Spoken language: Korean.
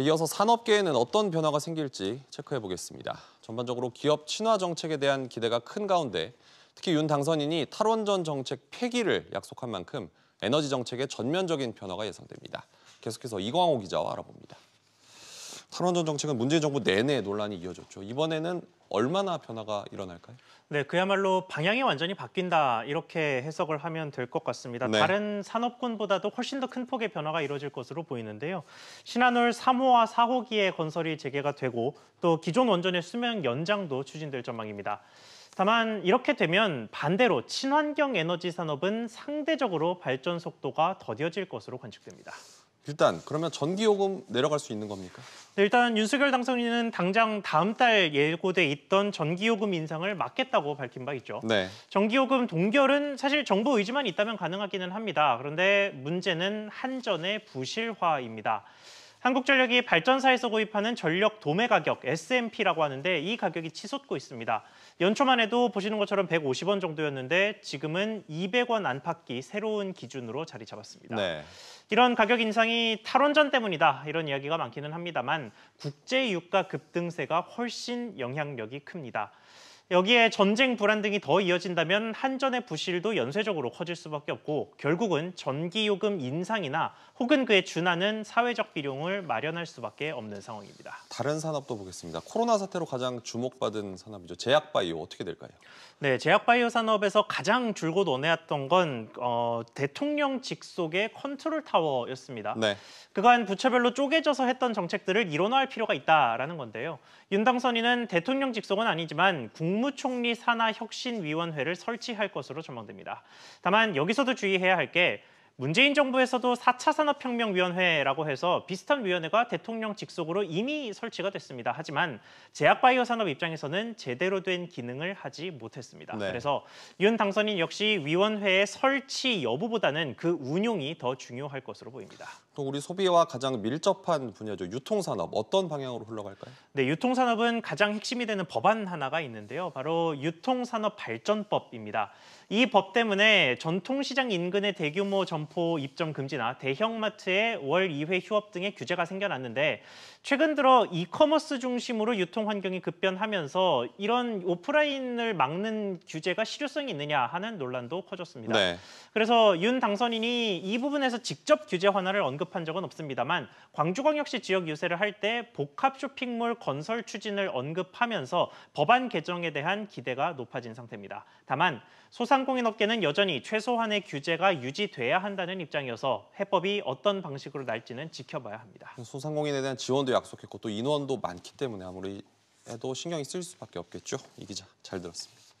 이어서 산업계에는 어떤 변화가 생길지 체크해 보겠습니다. 전반적으로 기업 친화 정책에 대한 기대가 큰 가운데 특히 윤 당선인이 탈원전 정책 폐기를 약속한 만큼 에너지 정책의 전면적인 변화가 예상됩니다. 계속해서 이광호 기자와 알아봅니다. 탄원전 정책은 문재인 정부 내내 논란이 이어졌죠. 이번에는 얼마나 변화가 일어날까요? 네, 그야말로 방향이 완전히 바뀐다 이렇게 해석을 하면 될 것 같습니다. 네. 다른 산업군보다도 훨씬 더 큰 폭의 변화가 이루어질 것으로 보이는데요. 신한울 3호와 4호기의 건설이 재개가 되고 또 기존 원전의 수명 연장도 추진될 전망입니다. 다만 이렇게 되면 반대로 친환경 에너지 산업은 상대적으로 발전 속도가 더뎌질 것으로 관측됩니다. 일단 그러면 전기요금 내려갈 수 있는 겁니까? 네, 일단 윤석열 당선인은 당장 다음 달 예고돼 있던 전기요금 인상을 막겠다고 밝힌 바 있죠. 네. 전기요금 동결은 사실 정부 의지만 있다면 가능하기는 합니다. 그런데 문제는 한전의 부실화입니다. 한국전력이 발전사에서 구입하는 전력 도매 가격 S&P라고 하는데 이 가격이 치솟고 있습니다. 연초만 해도 보시는 것처럼 150원 정도였는데 지금은 200원 안팎이 새로운 기준으로 자리 잡았습니다. 네. 이런 가격 인상이 탈원전 때문이다 이런 이야기가 많기는 합니다만 국제 유가 급등세가 훨씬 영향력이 큽니다. 여기에 전쟁 불안 등이 더 이어진다면 한전의 부실도 연쇄적으로 커질 수밖에 없고 결국은 전기요금 인상이나 혹은 그에 준하는 사회적 비용을 마련할 수밖에 없는 상황입니다. 다른 산업도 보겠습니다. 코로나 사태로 가장 주목받은 산업이죠. 제약바이오 어떻게 될까요? 네, 제약바이오 산업에서 가장 줄곧 원해왔던 건 어, 대통령 직속의 컨트롤 타워였습니다. 네. 그간 부처별로 쪼개져서 했던 정책들을 이원화할 필요가 있다라는 건데요. 윤당선인은 대통령 직속은 아니지만 국 국무총리 산하 혁신위원회를 설치할 것으로 전망됩니다. 다만 여기서도 주의해야 할 게 문재인 정부에서도 4차 산업혁명위원회라고 해서 비슷한 위원회가 대통령 직속으로 이미 설치가 됐습니다. 하지만 제약바이오 산업 입장에서는 제대로 된 기능을 하지 못했습니다. 네. 그래서 윤 당선인 역시 위원회의 설치 여부보다는 그 운용이 더 중요할 것으로 보입니다. 그럼 우리 소비와 가장 밀접한 분야죠. 유통산업 어떤 방향으로 흘러갈까요? 네, 유통산업은 가장 핵심이 되는 법안 하나가 있는데요. 바로 유통산업 발전법입니다. 이 법 때문에 전통시장 인근의 대규모 점포 입점 금지나 대형마트의 월 2회 휴업 등의 규제가 생겨났는데 최근 들어 이커머스 중심으로 유통 환경이 급변하면서 이런 오프라인을 막는 규제가 실효성이 있느냐 하는 논란도 커졌습니다. 네. 그래서 윤 당선인이 이 부분에서 직접 규제 완화를 언급 언급한 적은 없습니다만 광주광역시 지역 유세를 할 때 복합 쇼핑몰 건설 추진을 언급하면서 법안 개정에 대한 기대가 높아진 상태입니다. 다만 소상공인업계는 여전히 최소한의 규제가 유지돼야 한다는 입장이어서 해법이 어떤 방식으로 날지는 지켜봐야 합니다. 소상공인에 대한 지원도 약속했고 또 인원도 많기 때문에 아무리 해도 신경이 쓰일 수밖에 없겠죠. 이 기자 잘 들었습니다.